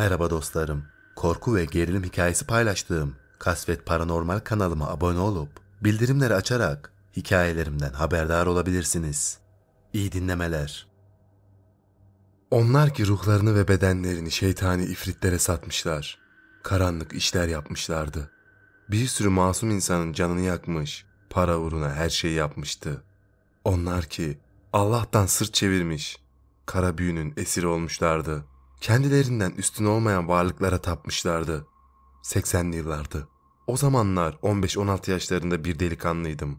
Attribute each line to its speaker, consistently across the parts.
Speaker 1: Merhaba dostlarım. Korku ve gerilim hikayesi paylaştığım Kasvet Paranormal kanalıma abone olup bildirimleri açarak hikayelerimden haberdar olabilirsiniz. İyi dinlemeler. Onlar ki ruhlarını ve bedenlerini şeytani ifritlere satmışlar. Karanlık işler yapmışlardı. Bir sürü masum insanın canını yakmış, para uğruna her şeyi yapmıştı. Onlar ki Allah'tan sırt çevirmiş, kara büyünün esiri olmuşlardı.'' kendilerinden üstün olmayan varlıklara tapmışlardı. 80'li yıllardı. O zamanlar 15-16 yaşlarında bir delikanlıydım.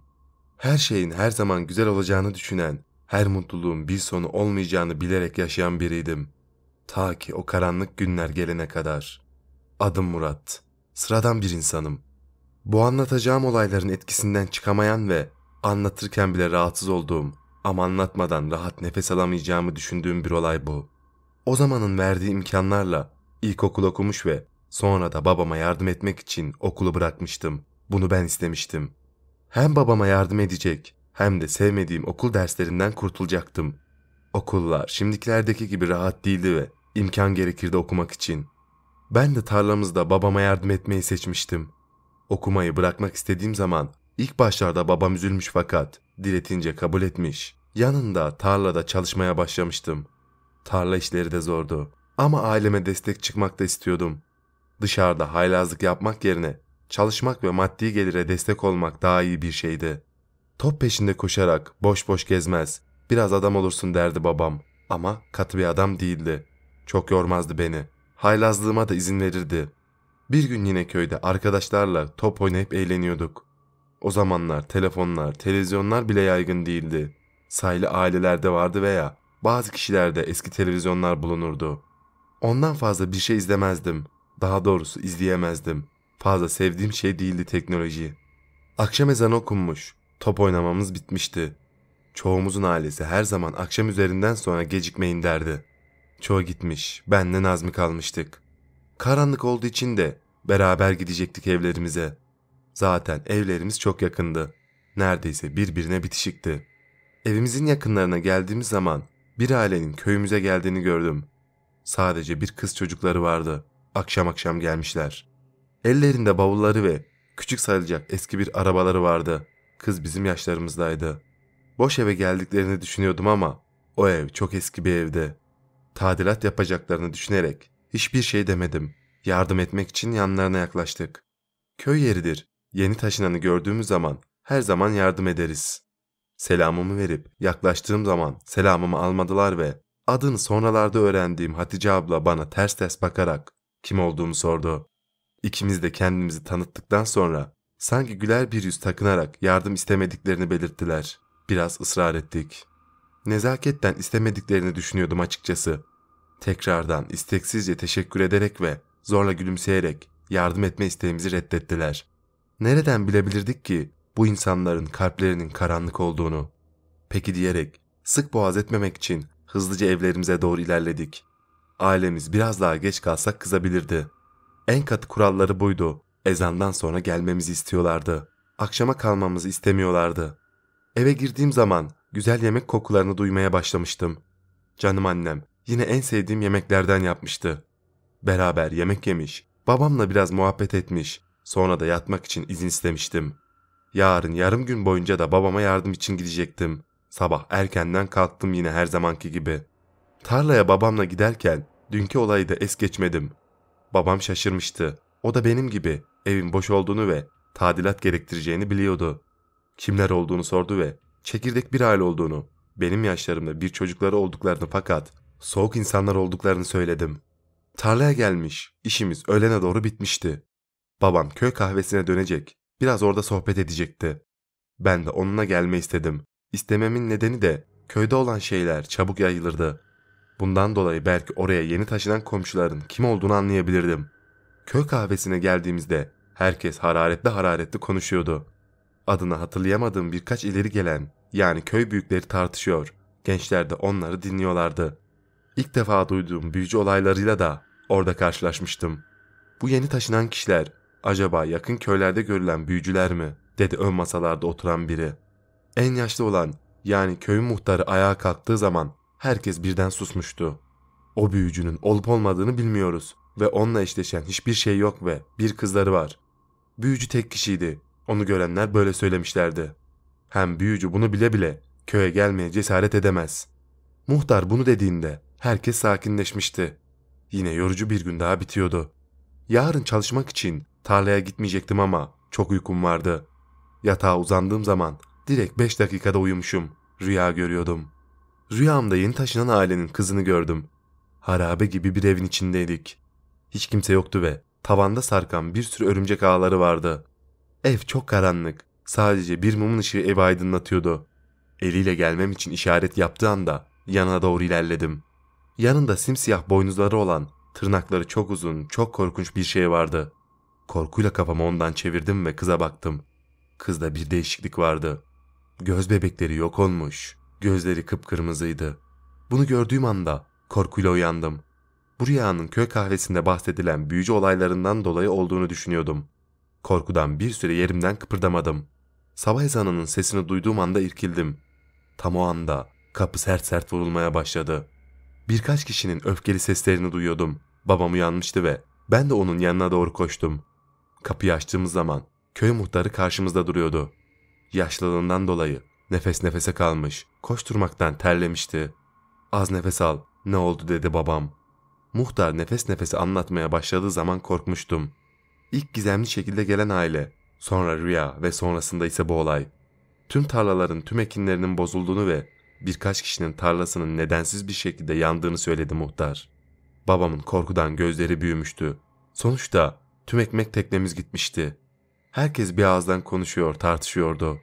Speaker 1: Her şeyin her zaman güzel olacağını düşünen, her mutluluğun bir sonu olmayacağını bilerek yaşayan biriydim. Ta ki o karanlık günler gelene kadar. Adım Murat. Sıradan bir insanım. Bu anlatacağım olayların etkisinden çıkamayan ve anlatırken bile rahatsız olduğum ama anlatmadan rahat nefes alamayacağımı düşündüğüm bir olay bu. O zamanın verdiği imkanlarla ilkokul okumuş ve sonra da babama yardım etmek için okulu bırakmıştım. Bunu ben istemiştim. Hem babama yardım edecek hem de sevmediğim okul derslerinden kurtulacaktım. Okullar şimdikilerdeki gibi rahat değildi ve imkan gerekirdi okumak için. Ben de tarlamızda babama yardım etmeyi seçmiştim. Okumayı bırakmak istediğim zaman ilk başlarda babam üzülmüş fakat diletince kabul etmiş. Yanında tarlada çalışmaya başlamıştım. Tarla işleri de zordu. Ama aileme destek çıkmak da istiyordum. Dışarıda haylazlık yapmak yerine çalışmak ve maddi gelire destek olmak daha iyi bir şeydi. Top peşinde koşarak boş boş gezmez, biraz adam olursun derdi babam ama katı bir adam değildi. Çok yormazdı beni. Haylazlığıma da izin verirdi. Bir gün yine köyde arkadaşlarla top oynayıp eğleniyorduk. O zamanlar telefonlar, televizyonlar bile yaygın değildi. Sayılı ailelerde vardı veya bazı kişilerde eski televizyonlar bulunurdu. Ondan fazla bir şey izlemezdim. Daha doğrusu izleyemezdim. Fazla sevdiğim şey değildi teknoloji. Akşam ezanı okunmuş. Top oynamamız bitmişti. Çoğumuzun ailesi her zaman akşam üzerinden sonra gecikmeyin derdi. Çoğu gitmiş, benle Nazmi kalmıştık. Karanlık olduğu için de beraber gidecektik evlerimize. Zaten evlerimiz çok yakındı. Neredeyse birbirine bitişikti. Evimizin yakınlarına geldiğimiz zaman bir ailenin köyümüze geldiğini gördüm. Sadece bir kız çocukları vardı. Akşam akşam gelmişler. Ellerinde bavulları ve küçük sayılacak eski bir arabaları vardı. Kız bizim yaşlarımızdaydı. Boş eve geldiklerini düşünüyordum ama o ev çok eski bir evdi. Tadilat yapacaklarını düşünerek hiçbir şey demedim. Yardım etmek için yanlarına yaklaştık. Köy yeridir. Yeni taşınanı gördüğümüz zaman her zaman yardım ederiz. Selamımı verip yaklaştığım zaman selamımı almadılar ve adını sonralarda öğrendiğim Hatice abla bana ters ters bakarak kim olduğumu sordu. İkimiz de kendimizi tanıttıktan sonra sanki güler bir yüz takınarak yardım istemediklerini belirttiler. Biraz ısrar ettik. Nezaketten istemediklerini düşünüyordum açıkçası. Tekrardan isteksizce teşekkür ederek ve zorla gülümseyerek yardım etme isteğimizi reddettiler. Nereden bilebilirdik ki bu insanların kalplerinin karanlık olduğunu. Peki diyerek sık boğaz etmemek için hızlıca evlerimize doğru ilerledik. Ailemiz biraz daha geç kalsak kızabilirdi. En katı kuralları buydu. Ezandan sonra gelmemizi istiyorlardı. Akşama kalmamızı istemiyorlardı. Eve girdiğim zaman güzel yemek kokularını duymaya başlamıştım. Canım annem yine en sevdiğim yemeklerden yapmıştı. Beraber yemek yemiş, babamla biraz muhabbet etmiş, sonra da yatmak için izin istemiştim. Yarın yarım gün boyunca da babama yardım için gidecektim. Sabah erkenden kalktım yine her zamanki gibi. Tarlaya babamla giderken dünkü olayı da es geçmedim. Babam şaşırmıştı. O da benim gibi evin boş olduğunu ve tadilat gerektireceğini biliyordu. Kimler olduğunu sordu ve çekirdek bir aile olduğunu, benim yaşlarımda bir çocukları olduklarını fakat soğuk insanlar olduklarını söyledim. Tarlaya gelmiş, işimiz öğlene doğru bitmişti. Babam köy kahvesine dönecek, Biraz orada sohbet edecekti. Ben de onunla gelme istedim. İstememin nedeni de köyde olan şeyler çabuk yayılırdı. Bundan dolayı belki oraya yeni taşınan komşuların kim olduğunu anlayabilirdim. Köy kahvesine geldiğimizde herkes hararetli hararetli konuşuyordu. Adını hatırlayamadığım birkaç ileri gelen yani köy büyükleri tartışıyor. Gençler de onları dinliyorlardı. İlk defa duyduğum büyücü olaylarıyla da orada karşılaşmıştım. Bu yeni taşınan kişiler Acaba yakın köylerde görülen büyücüler mi? dedi ön masalarda oturan biri. En yaşlı olan yani köyün muhtarı ayağa kalktığı zaman herkes birden susmuştu. O büyücünün olup olmadığını bilmiyoruz ve onunla eşleşen hiçbir şey yok ve bir kızları var. Büyücü tek kişiydi. Onu görenler böyle söylemişlerdi. Hem büyücü bunu bile bile köye gelmeye cesaret edemez. Muhtar bunu dediğinde herkes sakinleşmişti. Yine yorucu bir gün daha bitiyordu. Yarın çalışmak için Tarlaya gitmeyecektim ama çok uykum vardı. Yatağa uzandığım zaman direkt 5 dakikada uyumuşum. Rüya görüyordum. Rüyamda yeni taşınan ailenin kızını gördüm. Harabe gibi bir evin içindeydik. Hiç kimse yoktu ve tavanda sarkan bir sürü örümcek ağları vardı. Ev çok karanlık. Sadece bir mumun ışığı evi aydınlatıyordu. Eliyle gelmem için işaret yaptığı anda yanına doğru ilerledim. Yanında simsiyah boynuzları olan, tırnakları çok uzun, çok korkunç bir şey vardı. Korkuyla kafamı ondan çevirdim ve kıza baktım. Kızda bir değişiklik vardı. Göz bebekleri yok olmuş. Gözleri kıpkırmızıydı. Bunu gördüğüm anda korkuyla uyandım. Bu rüyanın köy kahvesinde bahsedilen büyücü olaylarından dolayı olduğunu düşünüyordum. Korkudan bir süre yerimden kıpırdamadım. Sabah ezanının sesini duyduğum anda irkildim. Tam o anda kapı sert sert vurulmaya başladı. Birkaç kişinin öfkeli seslerini duyuyordum. Babam uyanmıştı ve ben de onun yanına doğru koştum. Kapıyı açtığımız zaman köy muhtarı karşımızda duruyordu. Yaşlılığından dolayı nefes nefese kalmış, koşturmaktan terlemişti. Az nefes al, ne oldu dedi babam. Muhtar nefes nefese anlatmaya başladığı zaman korkmuştum. İlk gizemli şekilde gelen aile, sonra rüya ve sonrasında ise bu olay. Tüm tarlaların tüm ekinlerinin bozulduğunu ve birkaç kişinin tarlasının nedensiz bir şekilde yandığını söyledi muhtar. Babamın korkudan gözleri büyümüştü. Sonuçta Tüm ekmek teknemiz gitmişti. Herkes bir ağızdan konuşuyor, tartışıyordu.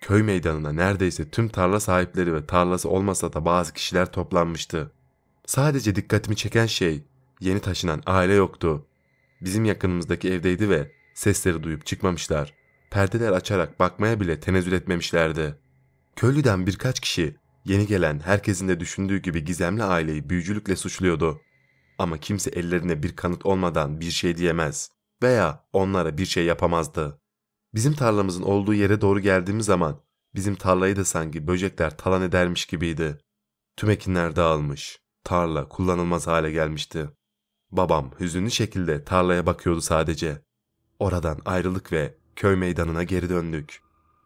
Speaker 1: Köy meydanına neredeyse tüm tarla sahipleri ve tarlası olmasa da bazı kişiler toplanmıştı. Sadece dikkatimi çeken şey yeni taşınan aile yoktu. Bizim yakınımızdaki evdeydi ve sesleri duyup çıkmamışlar. Perdeler açarak bakmaya bile tenezzül etmemişlerdi. Köylüden birkaç kişi yeni gelen herkesin de düşündüğü gibi gizemli aileyi büyücülükle suçluyordu. Ama kimse ellerine bir kanıt olmadan bir şey diyemez veya onlara bir şey yapamazdı. Bizim tarlamızın olduğu yere doğru geldiğimiz zaman bizim tarlayı da sanki böcekler talan edermiş gibiydi. Tüm ekinler dağılmış, tarla kullanılmaz hale gelmişti. Babam hüzünlü şekilde tarlaya bakıyordu sadece. Oradan ayrılık ve köy meydanına geri döndük.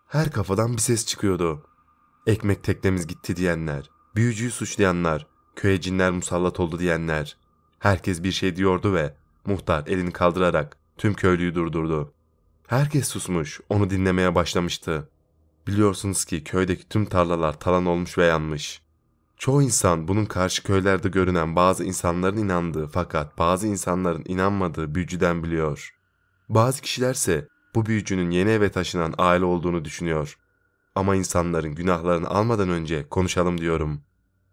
Speaker 1: Her kafadan bir ses çıkıyordu. Ekmek teknemiz gitti diyenler, büyücüyü suçlayanlar, köye cinler musallat oldu diyenler, Herkes bir şey diyordu ve muhtar elini kaldırarak tüm köylüyü durdurdu. Herkes susmuş, onu dinlemeye başlamıştı. Biliyorsunuz ki köydeki tüm tarlalar talan olmuş ve yanmış. Çoğu insan bunun karşı köylerde görünen bazı insanların inandığı fakat bazı insanların inanmadığı büyücüden biliyor. Bazı kişilerse bu büyücünün yeni eve taşınan aile olduğunu düşünüyor. Ama insanların günahlarını almadan önce konuşalım diyorum.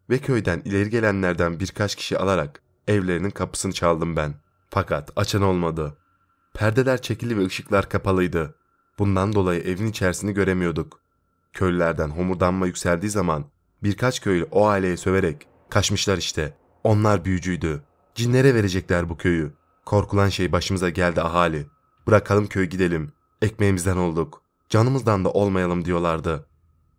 Speaker 1: Ve köyden ileri gelenlerden birkaç kişi alarak Evlerinin kapısını çaldım ben. Fakat açan olmadı. Perdeler çekili ve ışıklar kapalıydı. Bundan dolayı evin içerisini göremiyorduk. Köylülerden homurdanma yükseldiği zaman birkaç köylü o aileye söverek kaçmışlar işte. Onlar büyücüydü. Cinlere verecekler bu köyü. Korkulan şey başımıza geldi ahali. Bırakalım köy gidelim. Ekmeğimizden olduk. Canımızdan da olmayalım diyorlardı.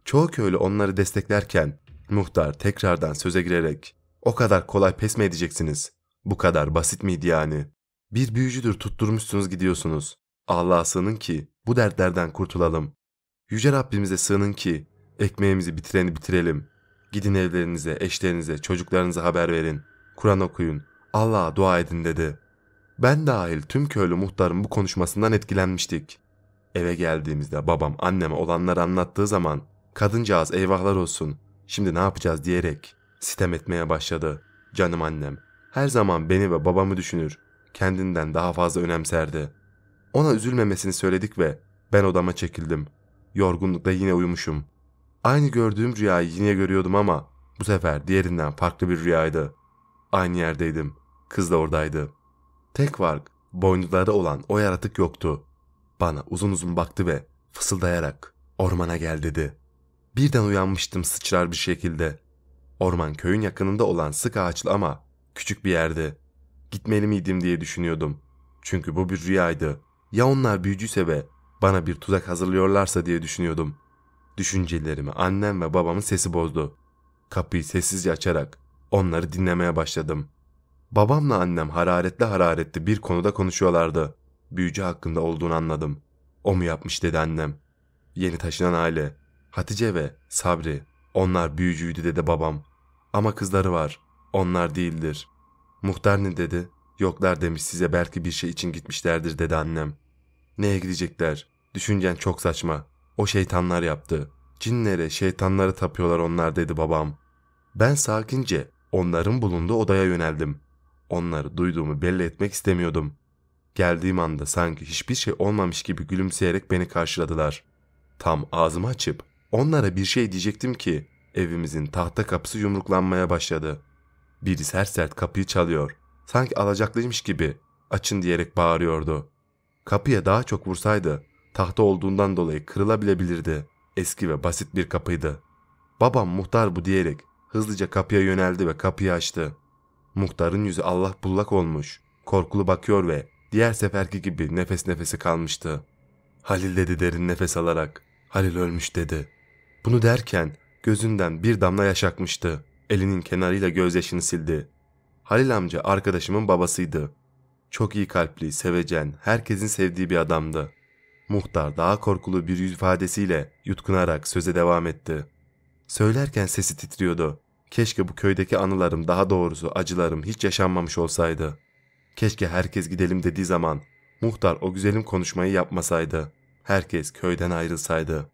Speaker 1: Çoğu köylü onları desteklerken muhtar tekrardan söze girerek o kadar kolay pes mi edeceksiniz? Bu kadar basit miydi yani? Bir büyücüdür tutturmuşsunuz gidiyorsunuz. Allah'a sığının ki bu dertlerden kurtulalım. Yüce Rabbimize sığının ki ekmeğimizi bitireni bitirelim. Gidin evlerinize, eşlerinize, çocuklarınıza haber verin. Kur'an okuyun. Allah'a dua edin dedi. Ben dahil tüm köylü muhtarın bu konuşmasından etkilenmiştik. Eve geldiğimizde babam anneme olanları anlattığı zaman kadıncağız eyvahlar olsun şimdi ne yapacağız diyerek Sitem etmeye başladı. Canım annem. Her zaman beni ve babamı düşünür. Kendinden daha fazla önemserdi. Ona üzülmemesini söyledik ve ben odama çekildim. Yorgunlukta yine uyumuşum. Aynı gördüğüm rüyayı yine görüyordum ama bu sefer diğerinden farklı bir rüyaydı. Aynı yerdeydim. Kız da oradaydı. Tek fark boynuzları olan o yaratık yoktu. Bana uzun uzun baktı ve fısıldayarak ormana gel dedi. Birden uyanmıştım sıçrar bir şekilde. Orman köyün yakınında olan sık ağaçlı ama küçük bir yerdi. Gitmeli miydim diye düşünüyordum. Çünkü bu bir rüyaydı. Ya onlar büyücüyse ve bana bir tuzak hazırlıyorlarsa diye düşünüyordum. Düşüncelerimi annem ve babamın sesi bozdu. Kapıyı sessizce açarak onları dinlemeye başladım. Babamla annem hararetli hararetli bir konuda konuşuyorlardı. Büyücü hakkında olduğunu anladım. O mu yapmış dedi annem. Yeni taşınan aile. Hatice ve Sabri onlar büyücüydü dedi babam. Ama kızları var. Onlar değildir. Muhtar ne dedi? Yoklar demiş size belki bir şey için gitmişlerdir dedi annem. Neye gidecekler? Düşüncen çok saçma. O şeytanlar yaptı. Cinlere, şeytanları tapıyorlar onlar dedi babam. Ben sakince onların bulunduğu odaya yöneldim. Onları duyduğumu belli etmek istemiyordum. Geldiğim anda sanki hiçbir şey olmamış gibi gülümseyerek beni karşıladılar. Tam ağzımı açıp Onlara bir şey diyecektim ki evimizin tahta kapısı yumruklanmaya başladı. Biri sert sert kapıyı çalıyor. Sanki alacaklıymış gibi açın diyerek bağırıyordu. Kapıya daha çok vursaydı tahta olduğundan dolayı kırılabilebilirdi. Eski ve basit bir kapıydı. Babam muhtar bu diyerek hızlıca kapıya yöneldi ve kapıyı açtı. Muhtarın yüzü Allah bullak olmuş. Korkulu bakıyor ve diğer seferki gibi nefes nefese kalmıştı. Halil dedi derin nefes alarak. Halil ölmüş dedi. Bunu derken gözünden bir damla yaş akmıştı. Elinin kenarıyla gözyaşını sildi. Halil amca arkadaşımın babasıydı. Çok iyi kalpli, sevecen, herkesin sevdiği bir adamdı. Muhtar daha korkulu bir yüz ifadesiyle yutkunarak söze devam etti. Söylerken sesi titriyordu. Keşke bu köydeki anılarım daha doğrusu acılarım hiç yaşanmamış olsaydı. Keşke herkes gidelim dediği zaman muhtar o güzelim konuşmayı yapmasaydı. Herkes köyden ayrılsaydı.''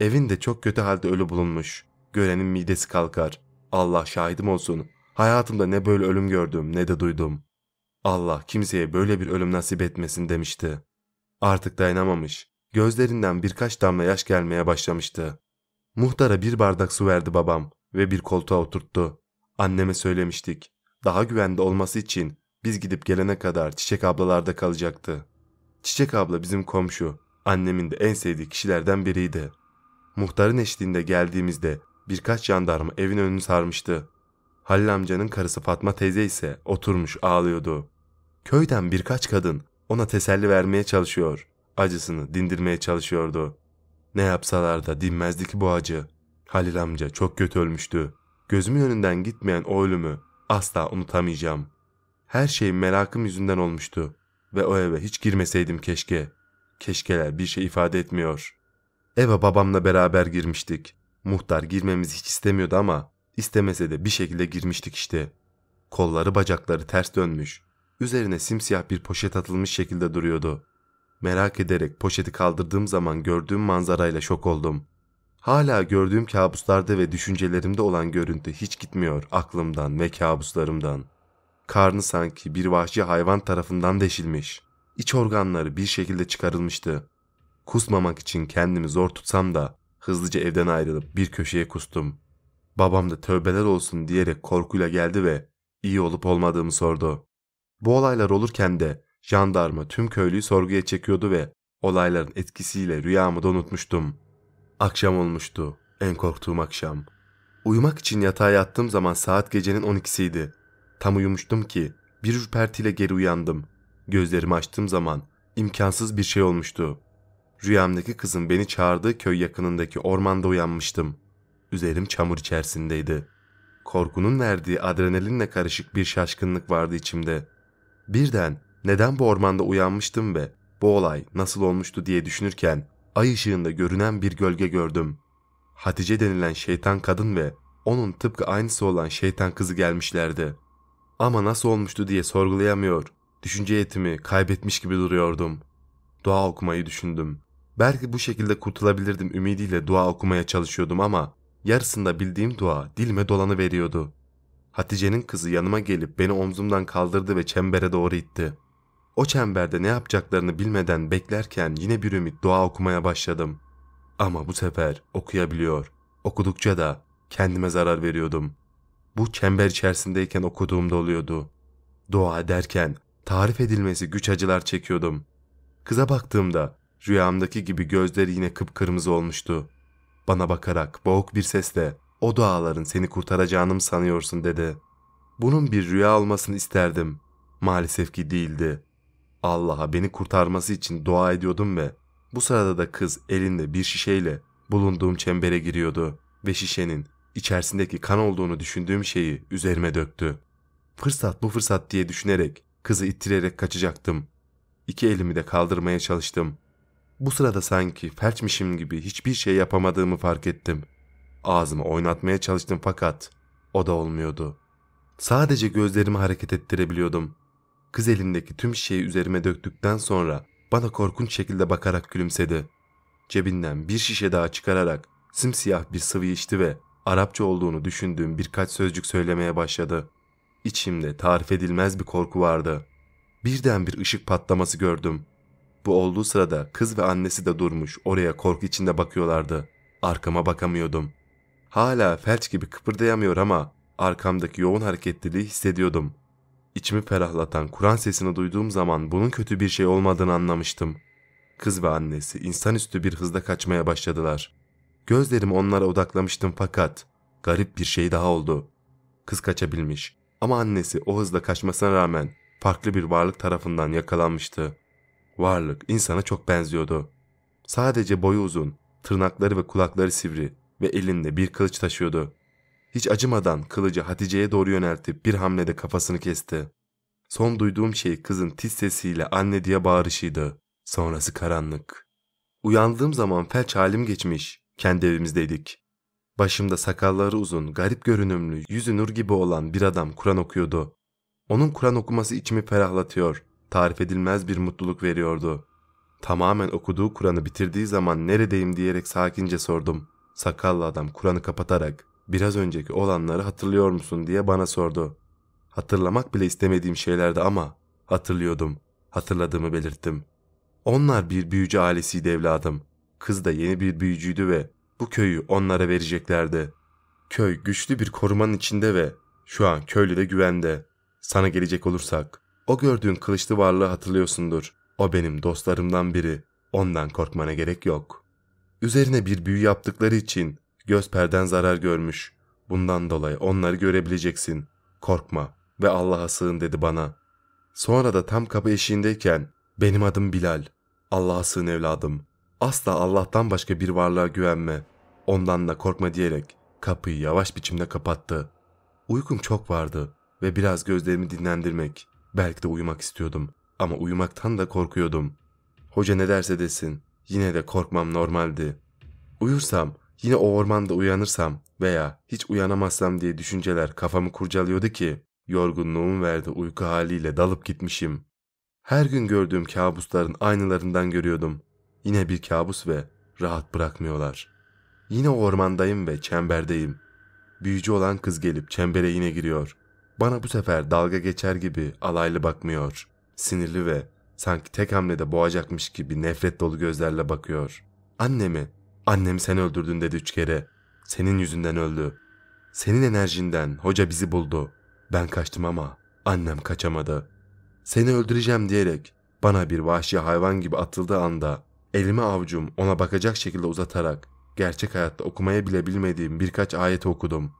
Speaker 1: Evin de çok kötü halde ölü bulunmuş. Görenin midesi kalkar. Allah şahidim olsun. Hayatımda ne böyle ölüm gördüm ne de duydum. Allah kimseye böyle bir ölüm nasip etmesin demişti. Artık dayanamamış. Gözlerinden birkaç damla yaş gelmeye başlamıştı. Muhtara bir bardak su verdi babam ve bir koltuğa oturttu. Anneme söylemiştik. Daha güvende olması için biz gidip gelene kadar Çiçek ablalarda kalacaktı. Çiçek abla bizim komşu, annemin de en sevdiği kişilerden biriydi. Muhtarın eşliğinde geldiğimizde birkaç jandarma evin önünü sarmıştı. Halil amcanın karısı Fatma teyze ise oturmuş ağlıyordu. Köyden birkaç kadın ona teselli vermeye çalışıyor, acısını dindirmeye çalışıyordu. Ne yapsalar da dinmezdi ki bu acı. Halil amca çok kötü ölmüştü. Gözümün önünden gitmeyen o ölümü asla unutamayacağım. Her şey merakım yüzünden olmuştu ve o eve hiç girmeseydim keşke. Keşkeler bir şey ifade etmiyor.'' Eve babamla beraber girmiştik. Muhtar girmemizi hiç istemiyordu ama istemese de bir şekilde girmiştik işte. Kolları bacakları ters dönmüş. Üzerine simsiyah bir poşet atılmış şekilde duruyordu. Merak ederek poşeti kaldırdığım zaman gördüğüm manzarayla şok oldum. Hala gördüğüm kabuslarda ve düşüncelerimde olan görüntü hiç gitmiyor aklımdan ve kabuslarımdan. Karnı sanki bir vahşi hayvan tarafından deşilmiş. İç organları bir şekilde çıkarılmıştı. Kusmamak için kendimi zor tutsam da hızlıca evden ayrılıp bir köşeye kustum. Babam da tövbeler olsun diyerek korkuyla geldi ve iyi olup olmadığımı sordu. Bu olaylar olurken de jandarma tüm köylüyü sorguya çekiyordu ve olayların etkisiyle rüyamı da unutmuştum. Akşam olmuştu, en korktuğum akşam. Uyumak için yatağa yattığım zaman saat gecenin 12'siydi. Tam uyumuştum ki bir ürpertiyle geri uyandım. Gözlerimi açtığım zaman imkansız bir şey olmuştu. Rüyamdaki kızın beni çağırdığı köy yakınındaki ormanda uyanmıştım. Üzerim çamur içerisindeydi. Korkunun verdiği adrenalinle karışık bir şaşkınlık vardı içimde. Birden neden bu ormanda uyanmıştım ve bu olay nasıl olmuştu diye düşünürken ay ışığında görünen bir gölge gördüm. Hatice denilen şeytan kadın ve onun tıpkı aynısı olan şeytan kızı gelmişlerdi. Ama nasıl olmuştu diye sorgulayamıyor. Düşünce yetimi kaybetmiş gibi duruyordum. Dua okumayı düşündüm. Belki bu şekilde kurtulabilirdim ümidiyle dua okumaya çalışıyordum ama yarısında bildiğim dua dilime dolanı veriyordu. Hatice'nin kızı yanıma gelip beni omzumdan kaldırdı ve çembere doğru itti. O çemberde ne yapacaklarını bilmeden beklerken yine bir ümit dua okumaya başladım. Ama bu sefer okuyabiliyor. Okudukça da kendime zarar veriyordum. Bu çember içerisindeyken okuduğumda oluyordu. Dua ederken tarif edilmesi güç acılar çekiyordum. Kıza baktığımda Rüyamdaki gibi gözleri yine kıpkırmızı olmuştu. Bana bakarak boğuk bir sesle o duaların seni kurtaracağını mı sanıyorsun dedi. Bunun bir rüya olmasını isterdim. Maalesef ki değildi. Allah'a beni kurtarması için dua ediyordum ve bu sırada da kız elinde bir şişeyle bulunduğum çembere giriyordu ve şişenin içerisindeki kan olduğunu düşündüğüm şeyi üzerime döktü. Fırsat bu fırsat diye düşünerek kızı ittirerek kaçacaktım. İki elimi de kaldırmaya çalıştım bu sırada sanki felçmişim gibi hiçbir şey yapamadığımı fark ettim. Ağzımı oynatmaya çalıştım fakat o da olmuyordu. Sadece gözlerimi hareket ettirebiliyordum. Kız elindeki tüm şeyi üzerime döktükten sonra bana korkunç şekilde bakarak gülümsedi. Cebinden bir şişe daha çıkararak simsiyah bir sıvı içti ve Arapça olduğunu düşündüğüm birkaç sözcük söylemeye başladı. İçimde tarif edilmez bir korku vardı. Birden bir ışık patlaması gördüm. Bu olduğu sırada kız ve annesi de durmuş oraya korku içinde bakıyorlardı. Arkama bakamıyordum. Hala felç gibi kıpırdayamıyor ama arkamdaki yoğun hareketliliği hissediyordum. İçimi ferahlatan Kur'an sesini duyduğum zaman bunun kötü bir şey olmadığını anlamıştım. Kız ve annesi insanüstü bir hızda kaçmaya başladılar. Gözlerimi onlara odaklamıştım fakat garip bir şey daha oldu. Kız kaçabilmiş ama annesi o hızla kaçmasına rağmen farklı bir varlık tarafından yakalanmıştı.'' varlık insana çok benziyordu. Sadece boyu uzun, tırnakları ve kulakları sivri ve elinde bir kılıç taşıyordu. Hiç acımadan kılıcı Hatice'ye doğru yöneltip bir hamlede kafasını kesti. Son duyduğum şey kızın tiz sesiyle anne diye bağırışıydı. Sonrası karanlık. Uyandığım zaman felç halim geçmiş. Kendi evimizdeydik. Başımda sakalları uzun, garip görünümlü, yüzü nur gibi olan bir adam Kur'an okuyordu. Onun Kur'an okuması içimi ferahlatıyor tarif edilmez bir mutluluk veriyordu. Tamamen okuduğu Kur'an'ı bitirdiği zaman neredeyim diyerek sakince sordum. Sakallı adam Kur'an'ı kapatarak biraz önceki olanları hatırlıyor musun diye bana sordu. Hatırlamak bile istemediğim şeylerdi ama hatırlıyordum. Hatırladığımı belirttim. Onlar bir büyücü ailesiydi evladım. Kız da yeni bir büyücüydü ve bu köyü onlara vereceklerdi. Köy güçlü bir korumanın içinde ve şu an köylü de güvende. Sana gelecek olursak o gördüğün kılıçlı varlığı hatırlıyorsundur. O benim dostlarımdan biri. Ondan korkmana gerek yok. Üzerine bir büyü yaptıkları için göz perden zarar görmüş. Bundan dolayı onları görebileceksin. Korkma ve Allah'a sığın dedi bana. Sonra da tam kapı eşiğindeyken benim adım Bilal. Allah'a sığın evladım. Asla Allah'tan başka bir varlığa güvenme. Ondan da korkma diyerek kapıyı yavaş biçimde kapattı. Uykum çok vardı ve biraz gözlerimi dinlendirmek, Belki de uyumak istiyordum ama uyumaktan da korkuyordum. Hoca ne derse desin yine de korkmam normaldi. Uyursam yine o ormanda uyanırsam veya hiç uyanamazsam diye düşünceler kafamı kurcalıyordu ki yorgunluğum verdi uyku haliyle dalıp gitmişim. Her gün gördüğüm kabusların aynılarından görüyordum. Yine bir kabus ve rahat bırakmıyorlar. Yine ormandayım ve çemberdeyim. Büyücü olan kız gelip çembere yine giriyor. Bana bu sefer dalga geçer gibi alaylı bakmıyor. Sinirli ve sanki tek hamlede boğacakmış gibi nefret dolu gözlerle bakıyor. Annemi, annemi sen öldürdün dedi üç kere. Senin yüzünden öldü. Senin enerjinden hoca bizi buldu. Ben kaçtım ama annem kaçamadı. Seni öldüreceğim diyerek bana bir vahşi hayvan gibi atıldığı anda elimi avcum ona bakacak şekilde uzatarak gerçek hayatta okumaya bile bilmediğim birkaç ayet okudum.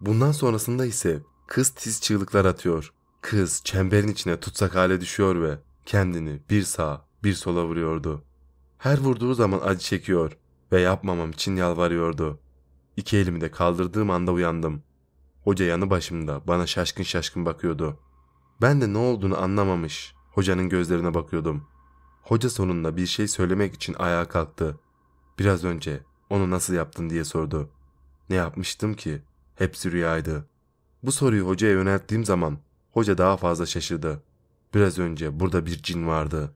Speaker 1: Bundan sonrasında ise Kız tiz çığlıklar atıyor. Kız çemberin içine tutsak hale düşüyor ve kendini bir sağ bir sola vuruyordu. Her vurduğu zaman acı çekiyor ve yapmamam için yalvarıyordu. İki elimi de kaldırdığım anda uyandım. Hoca yanı başımda bana şaşkın şaşkın bakıyordu. Ben de ne olduğunu anlamamış hocanın gözlerine bakıyordum. Hoca sonunda bir şey söylemek için ayağa kalktı. Biraz önce onu nasıl yaptın diye sordu. Ne yapmıştım ki? Hepsi rüyaydı. Bu soruyu hocaya yönelttiğim zaman hoca daha fazla şaşırdı. Biraz önce burada bir cin vardı.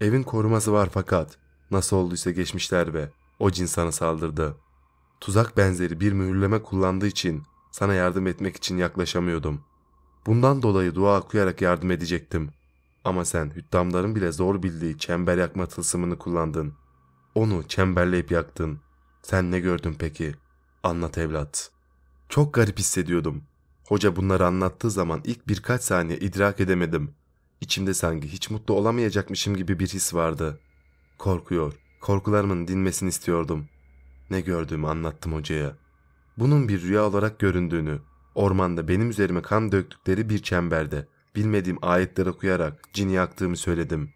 Speaker 1: Evin koruması var fakat nasıl olduysa geçmişler ve o cin sana saldırdı. Tuzak benzeri bir mühürleme kullandığı için sana yardım etmek için yaklaşamıyordum. Bundan dolayı dua okuyarak yardım edecektim. Ama sen hüttamların bile zor bildiği çember yakma tılsımını kullandın. Onu çemberleyip yaktın. Sen ne gördün peki? Anlat evlat. Çok garip hissediyordum. Hoca bunları anlattığı zaman ilk birkaç saniye idrak edemedim. İçimde sanki hiç mutlu olamayacakmışım gibi bir his vardı. Korkuyor, korkularımın dinmesini istiyordum. Ne gördüğümü anlattım hocaya. Bunun bir rüya olarak göründüğünü, ormanda benim üzerime kan döktükleri bir çemberde, bilmediğim ayetleri okuyarak cini yaktığımı söyledim.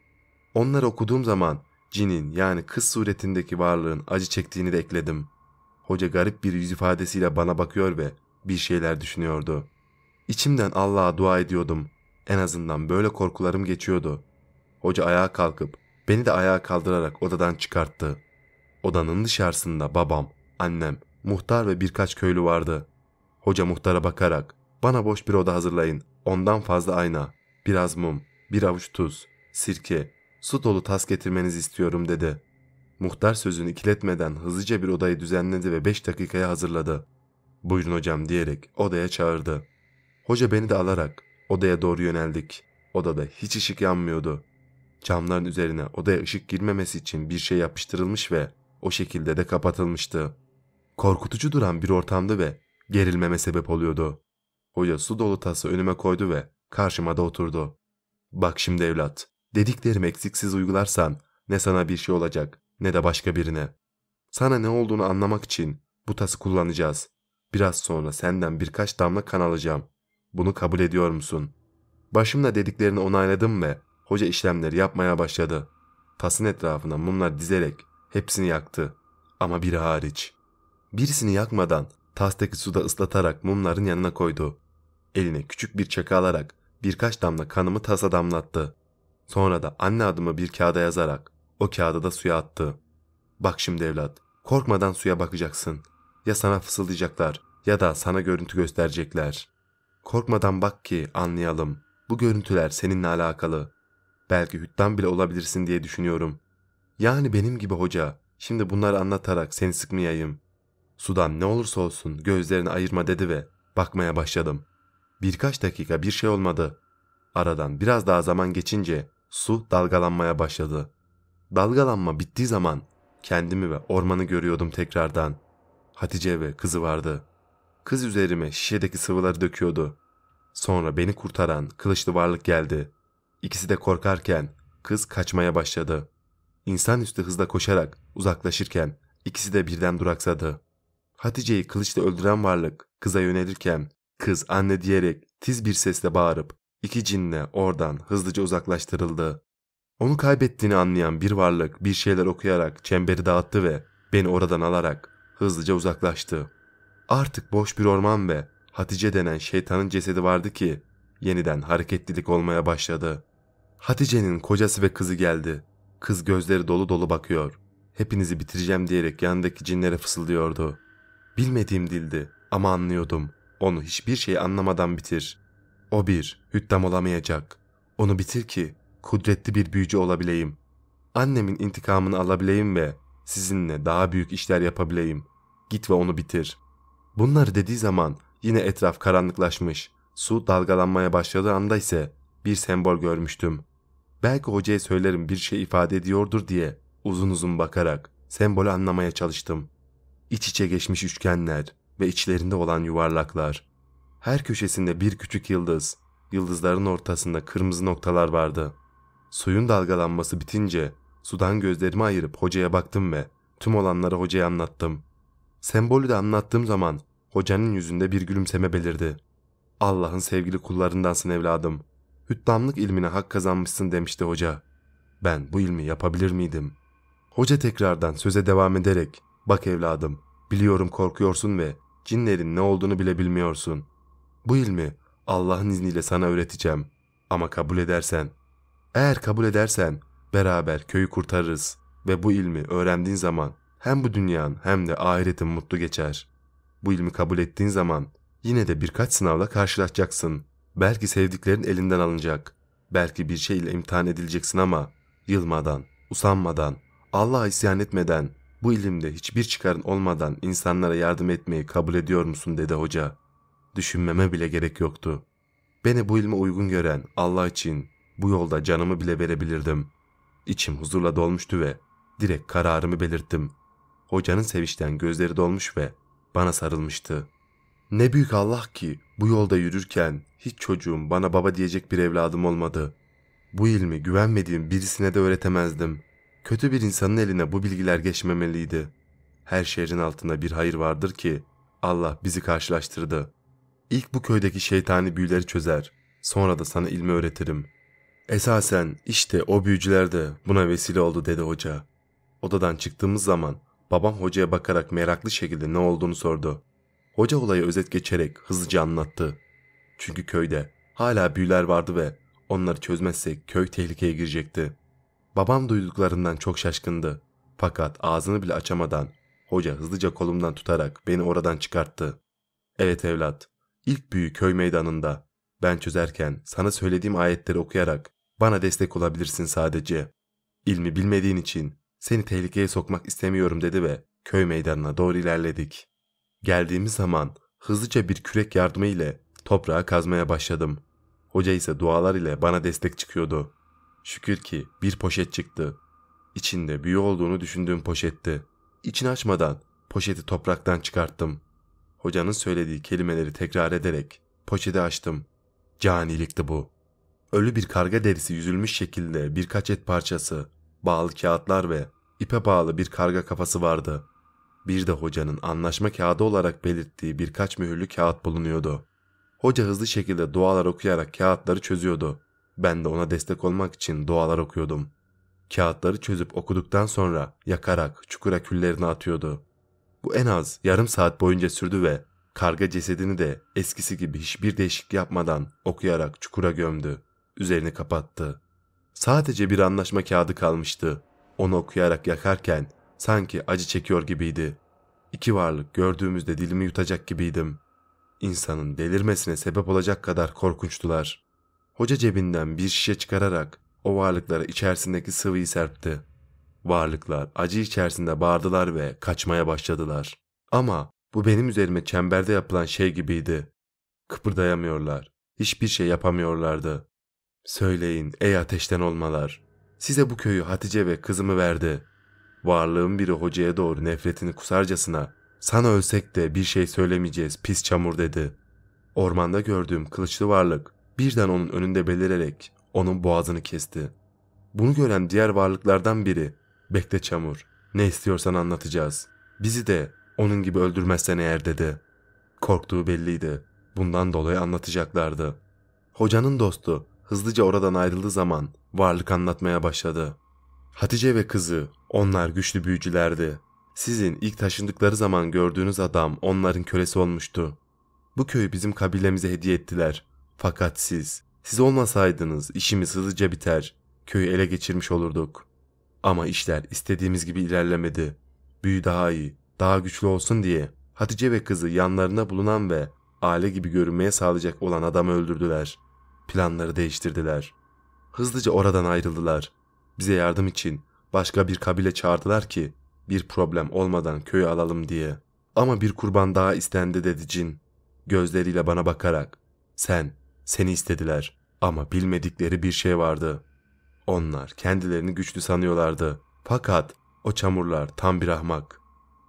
Speaker 1: Onları okuduğum zaman cinin yani kız suretindeki varlığın acı çektiğini de ekledim. Hoca garip bir yüz ifadesiyle bana bakıyor ve bir şeyler düşünüyordu. İçimden Allah'a dua ediyordum. En azından böyle korkularım geçiyordu. Hoca ayağa kalkıp beni de ayağa kaldırarak odadan çıkarttı. Odanın dışarısında babam, annem, muhtar ve birkaç köylü vardı. Hoca muhtara bakarak bana boş bir oda hazırlayın. Ondan fazla ayna, biraz mum, bir avuç tuz, sirke, su dolu tas getirmenizi istiyorum dedi. Muhtar sözünü ikiletmeden hızlıca bir odayı düzenledi ve beş dakikaya hazırladı buyurun hocam diyerek odaya çağırdı. Hoca beni de alarak odaya doğru yöneldik. Odada hiç ışık yanmıyordu. Camların üzerine odaya ışık girmemesi için bir şey yapıştırılmış ve o şekilde de kapatılmıştı. Korkutucu duran bir ortamdı ve gerilmeme sebep oluyordu. Hoca su dolu tası önüme koydu ve karşıma da oturdu. Bak şimdi evlat, dediklerim eksiksiz uygularsan ne sana bir şey olacak ne de başka birine. Sana ne olduğunu anlamak için bu tası kullanacağız. Biraz sonra senden birkaç damla kan alacağım. Bunu kabul ediyor musun? Başımla dediklerini onayladım ve hoca işlemleri yapmaya başladı. Tasın etrafına mumlar dizerek hepsini yaktı. Ama biri hariç. Birisini yakmadan tastaki suda ıslatarak mumların yanına koydu. Eline küçük bir çakı alarak birkaç damla kanımı tasa damlattı. Sonra da anne adımı bir kağıda yazarak o kağıda da suya attı. Bak şimdi evlat, korkmadan suya bakacaksın. Ya sana fısıldayacaklar ya da sana görüntü gösterecekler. Korkmadan bak ki anlayalım. Bu görüntüler seninle alakalı. Belki hüttan bile olabilirsin diye düşünüyorum. Yani benim gibi hoca. Şimdi bunları anlatarak seni sıkmayayım. Sudan ne olursa olsun gözlerini ayırma dedi ve bakmaya başladım. Birkaç dakika bir şey olmadı. Aradan biraz daha zaman geçince su dalgalanmaya başladı. Dalgalanma bittiği zaman kendimi ve ormanı görüyordum tekrardan. Hatice ve kızı vardı.'' Kız üzerime şişedeki sıvıları döküyordu. Sonra beni kurtaran kılıçlı varlık geldi. İkisi de korkarken kız kaçmaya başladı. İnsanüstü hızla koşarak uzaklaşırken ikisi de birden duraksadı. Hatice'yi kılıçla öldüren varlık kıza yönelirken kız anne diyerek tiz bir sesle bağırıp iki cinle oradan hızlıca uzaklaştırıldı. Onu kaybettiğini anlayan bir varlık bir şeyler okuyarak çemberi dağıttı ve beni oradan alarak hızlıca uzaklaştı. Artık boş bir orman ve Hatice denen şeytanın cesedi vardı ki yeniden hareketlilik olmaya başladı. Hatice'nin kocası ve kızı geldi. Kız gözleri dolu dolu bakıyor. Hepinizi bitireceğim diyerek yanındaki cinlere fısıldıyordu. Bilmediğim dildi ama anlıyordum. Onu hiçbir şey anlamadan bitir. O bir, hüttam olamayacak. Onu bitir ki kudretli bir büyücü olabileyim. Annemin intikamını alabileyim ve sizinle daha büyük işler yapabileyim. Git ve onu bitir. Bunları dediği zaman yine etraf karanlıklaşmış. Su dalgalanmaya başladığı anda ise bir sembol görmüştüm. Belki hocaya söylerim bir şey ifade ediyordur diye uzun uzun bakarak sembolü anlamaya çalıştım. İç içe geçmiş üçgenler ve içlerinde olan yuvarlaklar. Her köşesinde bir küçük yıldız, yıldızların ortasında kırmızı noktalar vardı. Suyun dalgalanması bitince sudan gözlerimi ayırıp hocaya baktım ve tüm olanları hocaya anlattım. Sembolü de anlattığım zaman hocanın yüzünde bir gülümseme belirdi. Allah'ın sevgili kullarındansın evladım. Hüttamlık ilmine hak kazanmışsın demişti hoca. Ben bu ilmi yapabilir miydim? Hoca tekrardan söze devam ederek, bak evladım, biliyorum korkuyorsun ve cinlerin ne olduğunu bile bilmiyorsun. Bu ilmi Allah'ın izniyle sana öğreteceğim. Ama kabul edersen, eğer kabul edersen beraber köyü kurtarırız ve bu ilmi öğrendiğin zaman hem bu dünyanın hem de ahiretin mutlu geçer. Bu ilmi kabul ettiğin zaman yine de birkaç sınavla karşılaşacaksın. Belki sevdiklerin elinden alınacak. Belki bir şey ile imtihan edileceksin ama yılmadan, usanmadan, Allah'a isyan etmeden, bu ilimde hiçbir çıkarın olmadan insanlara yardım etmeyi kabul ediyor musun dedi hoca. Düşünmeme bile gerek yoktu. Beni bu ilme uygun gören Allah için bu yolda canımı bile verebilirdim. İçim huzurla dolmuştu ve direkt kararımı belirttim. Hocanın sevinçten gözleri dolmuş ve bana sarılmıştı. Ne büyük Allah ki bu yolda yürürken hiç çocuğum bana baba diyecek bir evladım olmadı. Bu ilmi güvenmediğim birisine de öğretemezdim. Kötü bir insanın eline bu bilgiler geçmemeliydi. Her şehrin altında bir hayır vardır ki Allah bizi karşılaştırdı. İlk bu köydeki şeytani büyüleri çözer. Sonra da sana ilmi öğretirim. Esasen işte o büyücüler de buna vesile oldu dedi hoca. Odadan çıktığımız zaman Babam hocaya bakarak meraklı şekilde ne olduğunu sordu. Hoca olayı özet geçerek hızlıca anlattı. Çünkü köyde hala büyüler vardı ve onları çözmezsek köy tehlikeye girecekti. Babam duyduklarından çok şaşkındı. Fakat ağzını bile açamadan hoca hızlıca kolumdan tutarak beni oradan çıkarttı. Evet evlat, ilk büyü köy meydanında. Ben çözerken sana söylediğim ayetleri okuyarak bana destek olabilirsin sadece. İlmi bilmediğin için seni tehlikeye sokmak istemiyorum dedi ve köy meydanına doğru ilerledik. Geldiğimiz zaman hızlıca bir kürek yardımı ile toprağı kazmaya başladım. Hoca ise dualar ile bana destek çıkıyordu. Şükür ki bir poşet çıktı. İçinde büyü olduğunu düşündüğüm poşetti. İçini açmadan poşeti topraktan çıkarttım. Hocanın söylediği kelimeleri tekrar ederek poşeti açtım. Canilikti bu. Ölü bir karga derisi yüzülmüş şekilde birkaç et parçası bağlı kağıtlar ve ipe bağlı bir karga kafası vardı. Bir de hocanın anlaşma kağıdı olarak belirttiği birkaç mühürlü kağıt bulunuyordu. Hoca hızlı şekilde dualar okuyarak kağıtları çözüyordu. Ben de ona destek olmak için dualar okuyordum. Kağıtları çözüp okuduktan sonra yakarak çukura küllerini atıyordu. Bu en az yarım saat boyunca sürdü ve karga cesedini de eskisi gibi hiçbir değişiklik yapmadan okuyarak çukura gömdü. Üzerini kapattı. Sadece bir anlaşma kağıdı kalmıştı. Onu okuyarak yakarken sanki acı çekiyor gibiydi. İki varlık gördüğümüzde dilimi yutacak gibiydim. İnsanın delirmesine sebep olacak kadar korkunçtular. Hoca cebinden bir şişe çıkararak o varlıklara içerisindeki sıvıyı serpti. Varlıklar acı içerisinde bağırdılar ve kaçmaya başladılar. Ama bu benim üzerime çemberde yapılan şey gibiydi. Kıpırdayamıyorlar. Hiçbir şey yapamıyorlardı. Söyleyin ey ateşten olmalar. Size bu köyü Hatice ve kızımı verdi. Varlığın biri hocaya doğru nefretini kusarcasına sana ölsek de bir şey söylemeyeceğiz pis çamur dedi. Ormanda gördüğüm kılıçlı varlık birden onun önünde belirerek onun boğazını kesti. Bunu gören diğer varlıklardan biri bekle çamur ne istiyorsan anlatacağız. Bizi de onun gibi öldürmezsen eğer dedi. Korktuğu belliydi. Bundan dolayı anlatacaklardı. Hocanın dostu hızlıca oradan ayrıldığı zaman varlık anlatmaya başladı. Hatice ve kızı, onlar güçlü büyücülerdi. Sizin ilk taşındıkları zaman gördüğünüz adam onların kölesi olmuştu. Bu köyü bizim kabilemize hediye ettiler. Fakat siz, siz olmasaydınız işimiz hızlıca biter. Köyü ele geçirmiş olurduk. Ama işler istediğimiz gibi ilerlemedi. Büyü daha iyi, daha güçlü olsun diye Hatice ve kızı yanlarına bulunan ve aile gibi görünmeye sağlayacak olan adamı öldürdüler. Planları değiştirdiler. Hızlıca oradan ayrıldılar. Bize yardım için başka bir kabile çağırdılar ki bir problem olmadan köyü alalım diye. Ama bir kurban daha istendi dedi cin. Gözleriyle bana bakarak. Sen, seni istediler. Ama bilmedikleri bir şey vardı. Onlar kendilerini güçlü sanıyorlardı. Fakat o çamurlar tam bir ahmak.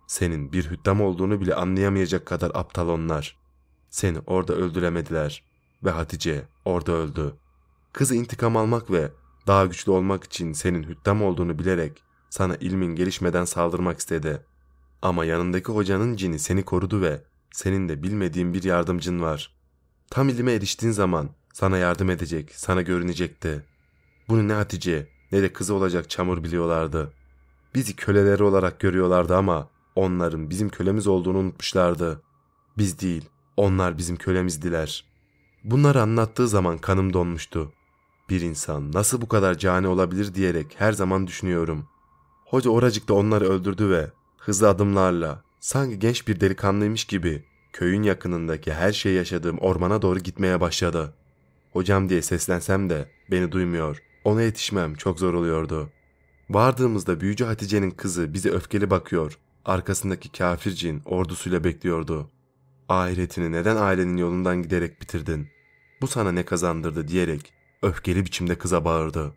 Speaker 1: Senin bir hüddam olduğunu bile anlayamayacak kadar aptal onlar. Seni orada öldüremediler ve Hatice orada öldü. Kız intikam almak ve daha güçlü olmak için senin hüttem olduğunu bilerek sana ilmin gelişmeden saldırmak istedi. Ama yanındaki hocanın cini seni korudu ve senin de bilmediğin bir yardımcın var. Tam ilime eriştiğin zaman sana yardım edecek, sana görünecekti. Bunu ne Hatice ne de kızı olacak çamur biliyorlardı. Bizi köleleri olarak görüyorlardı ama onların bizim kölemiz olduğunu unutmuşlardı. Biz değil, onlar bizim kölemizdiler. Bunları anlattığı zaman kanım donmuştu. Bir insan nasıl bu kadar cani olabilir diyerek her zaman düşünüyorum. Hoca oracıkta onları öldürdü ve hızlı adımlarla sanki genç bir delikanlıymış gibi köyün yakınındaki her şey yaşadığım ormana doğru gitmeye başladı. Hocam diye seslensem de beni duymuyor. Ona yetişmem çok zor oluyordu. Vardığımızda büyücü Hatice'nin kızı bize öfkeli bakıyor. Arkasındaki kafir cin ordusuyla bekliyordu. Ahiretini neden ailenin yolundan giderek bitirdin? bu sana ne kazandırdı diyerek öfkeli biçimde kıza bağırdı.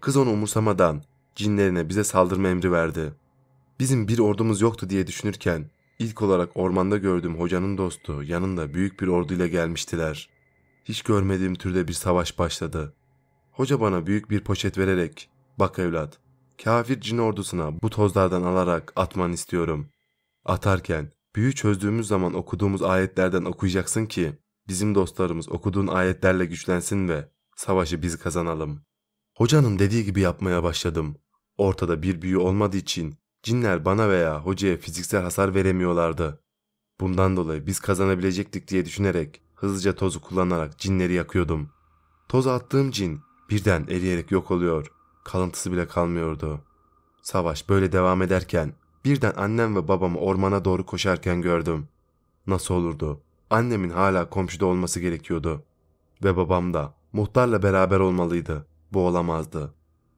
Speaker 1: Kız onu umursamadan cinlerine bize saldırma emri verdi. Bizim bir ordumuz yoktu diye düşünürken ilk olarak ormanda gördüğüm hocanın dostu yanında büyük bir orduyla gelmiştiler. Hiç görmediğim türde bir savaş başladı. Hoca bana büyük bir poşet vererek bak evlat kafir cin ordusuna bu tozlardan alarak atman istiyorum. Atarken büyü çözdüğümüz zaman okuduğumuz ayetlerden okuyacaksın ki Bizim dostlarımız okuduğun ayetlerle güçlensin ve savaşı biz kazanalım. Hocanın dediği gibi yapmaya başladım. Ortada bir büyü olmadığı için cinler bana veya hocaya fiziksel hasar veremiyorlardı. Bundan dolayı biz kazanabilecektik diye düşünerek hızlıca tozu kullanarak cinleri yakıyordum. Toza attığım cin birden eriyerek yok oluyor. Kalıntısı bile kalmıyordu. Savaş böyle devam ederken birden annem ve babamı ormana doğru koşarken gördüm. Nasıl olurdu? Annemin hala komşuda olması gerekiyordu. Ve babam da muhtarla beraber olmalıydı. Bu olamazdı.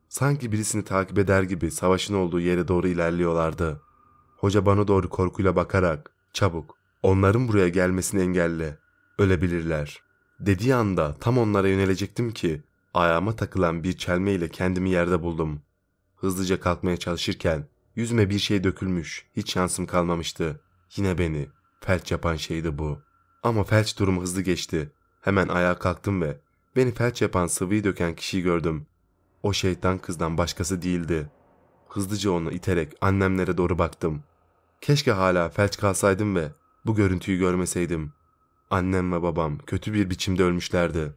Speaker 1: Sanki birisini takip eder gibi savaşın olduğu yere doğru ilerliyorlardı. Hoca bana doğru korkuyla bakarak çabuk onların buraya gelmesini engelle. Ölebilirler. Dediği anda tam onlara yönelecektim ki ayağıma takılan bir çelme ile kendimi yerde buldum. Hızlıca kalkmaya çalışırken yüzüme bir şey dökülmüş, hiç şansım kalmamıştı. Yine beni felç yapan şeydi bu.'' Ama felç durumu hızlı geçti. Hemen ayağa kalktım ve beni felç yapan sıvıyı döken kişiyi gördüm. O şeytan kızdan başkası değildi. Hızlıca onu iterek annemlere doğru baktım. Keşke hala felç kalsaydım ve bu görüntüyü görmeseydim. Annem ve babam kötü bir biçimde ölmüşlerdi.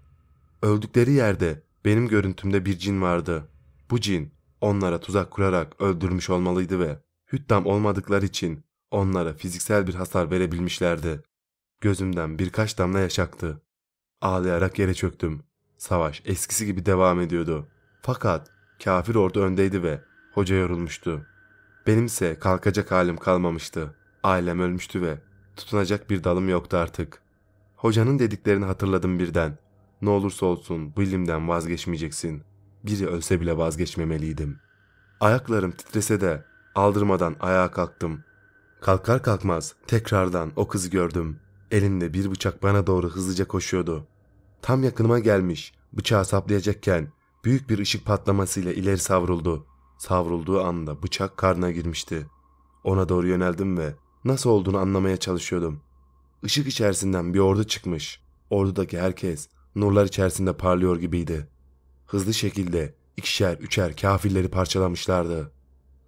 Speaker 1: Öldükleri yerde benim görüntümde bir cin vardı. Bu cin onlara tuzak kurarak öldürmüş olmalıydı ve hüttam olmadıkları için onlara fiziksel bir hasar verebilmişlerdi. Gözümden birkaç damla yaş aktı. Ağlayarak yere çöktüm. Savaş eskisi gibi devam ediyordu. Fakat kafir ordu öndeydi ve hoca yorulmuştu. Benimse kalkacak halim kalmamıştı. Ailem ölmüştü ve tutunacak bir dalım yoktu artık. Hocanın dediklerini hatırladım birden. Ne olursa olsun bu ilimden vazgeçmeyeceksin. Biri ölse bile vazgeçmemeliydim. Ayaklarım titrese de aldırmadan ayağa kalktım. Kalkar kalkmaz tekrardan o kızı gördüm. Elinde bir bıçak bana doğru hızlıca koşuyordu. Tam yakınıma gelmiş, bıçağı saplayacakken büyük bir ışık patlamasıyla ileri savruldu. Savrulduğu anda bıçak karnına girmişti. Ona doğru yöneldim ve nasıl olduğunu anlamaya çalışıyordum. Işık içerisinden bir ordu çıkmış. Ordudaki herkes nurlar içerisinde parlıyor gibiydi. Hızlı şekilde ikişer üçer kafirleri parçalamışlardı.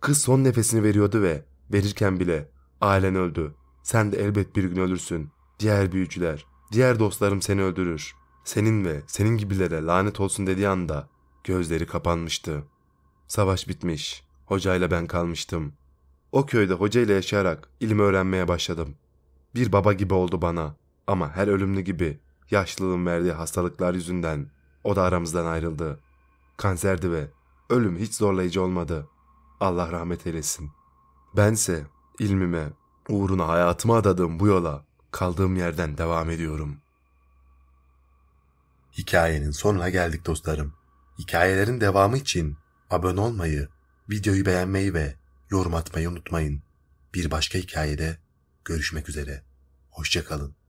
Speaker 1: Kız son nefesini veriyordu ve verirken bile ailen öldü. Sen de elbet bir gün ölürsün. Diğer büyücüler, diğer dostlarım seni öldürür. Senin ve senin gibilere lanet olsun dediği anda gözleri kapanmıştı. Savaş bitmiş. Hocayla ben kalmıştım. O köyde hocayla yaşayarak ilim öğrenmeye başladım. Bir baba gibi oldu bana ama her ölümlü gibi yaşlılığın verdiği hastalıklar yüzünden o da aramızdan ayrıldı. Kanserdi ve ölüm hiç zorlayıcı olmadı. Allah rahmet eylesin. Bense ilmime, uğruna hayatımı adadığım bu yola kaldığım yerden devam ediyorum. Hikayenin sonuna geldik dostlarım. Hikayelerin devamı için abone olmayı, videoyu beğenmeyi ve yorum atmayı unutmayın. Bir başka hikayede görüşmek üzere. Hoşçakalın.